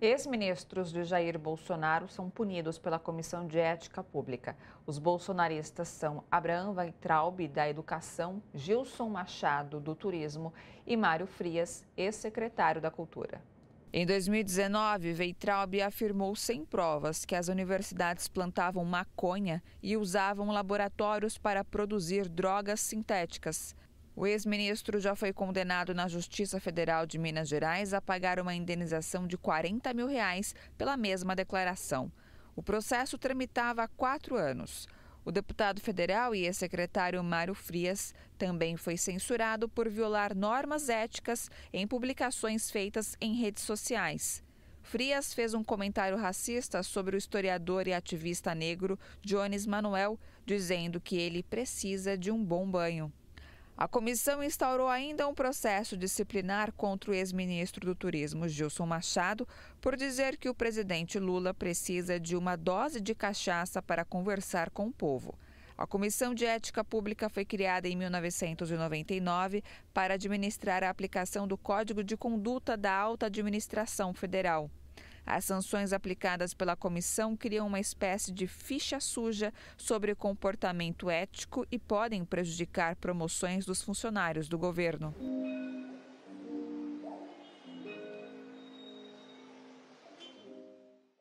Ex-ministros de Jair Bolsonaro são punidos pela Comissão de Ética Pública. Os bolsonaristas são Abraham Weintraub, da Educação, Gilson Machado, do Turismo e Mário Frias, ex-secretário da Cultura. Em 2019, Weintraub afirmou sem provas que as universidades plantavam maconha e usavam laboratórios para produzir drogas sintéticas. O ex-ministro já foi condenado na Justiça Federal de Minas Gerais a pagar uma indenização de 40 mil reais pela mesma declaração. O processo tramitava há quatro anos. O deputado federal e ex-secretário Mário Frias também foi censurado por violar normas éticas em publicações feitas em redes sociais. Frias fez um comentário racista sobre o historiador e ativista negro Jones Manuel, dizendo que ele precisa de um bom banho. A comissão instaurou ainda um processo disciplinar contra o ex-ministro do Turismo, Gilson Machado, por dizer que o presidente Lula precisa de uma dose de cachaça para conversar com o povo. A Comissão de Ética Pública foi criada em 1999 para administrar a aplicação do Código de Conduta da Alta Administração Federal. As sanções aplicadas pela comissão criam uma espécie de ficha suja sobre comportamento ético e podem prejudicar promoções dos funcionários do governo.